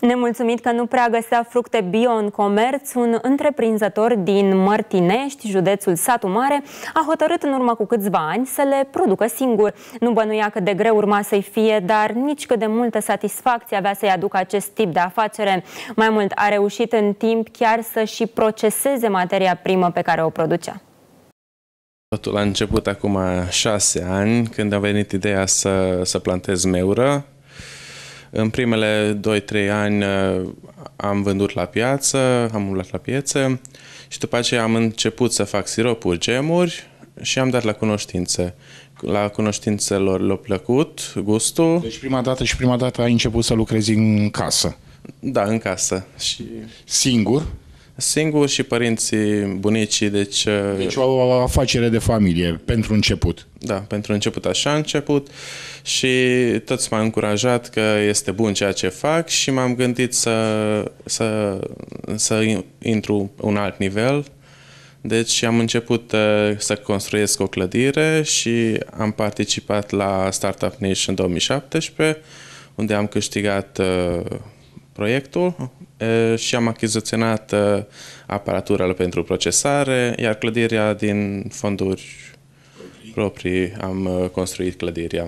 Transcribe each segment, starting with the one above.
Nemulțumit că nu prea găsea fructe bio în comerț, un întreprinzător din Mărtinești, județul Satu Mare, a hotărât în urmă cu câțiva ani să le producă singur. Nu bănuia cât de greu urma să-i fie, dar nici cât de multă satisfacție avea să-i aducă acest tip de afacere. Mai mult, a reușit în timp chiar să și proceseze materia primă pe care o producea. Totul a început acum șase ani, când a venit ideea să, să plantez meură, în primele 2-3 ani uh, am vândut la piață, am umblat la piețe și după aceea am început să fac siropuri, gemuri și am dat la cunoștințe. La cunoștințelor lor le-a plăcut gustul. Deci prima dată și prima dată ai început să lucrezi în casă. Da, în casă. Și... Singur? singur și părinții, bunicii, deci... Uh, deci o afacere de familie, pentru început. Da, pentru început așa a început și toți m-au încurajat că este bun ceea ce fac și m-am gândit să, să, să intru un alt nivel. Deci am început uh, să construiesc o clădire și am participat la Startup Nation 2017, unde am câștigat uh, proiectul eh, și am achiziționat eh, aparatură pentru procesare, iar clădirea din fonduri proprii am eh, construit clădirea.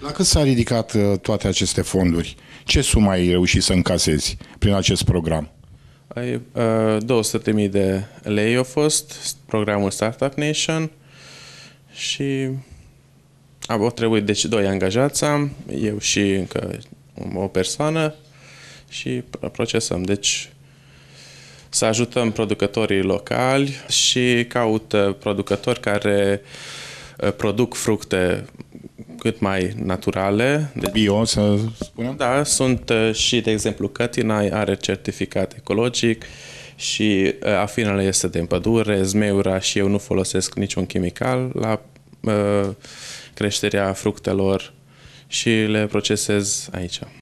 La cât s-a ridicat toate aceste fonduri? Ce sumă ai reușit să încasezi prin acest program? 200.000 de lei au fost programul Startup Nation și am trebuit, deci, doi angajați am, eu și încă o persoană și procesăm. Deci să ajutăm producătorii locali și caut uh, producători care uh, produc fructe cât mai naturale. Deci, Bio, să spunem? Da, sunt uh, și, de exemplu, Cătina are certificat ecologic și afinele este de pădure, zmeura și eu nu folosesc niciun chimical la creșterea fructelor și le procesez aici.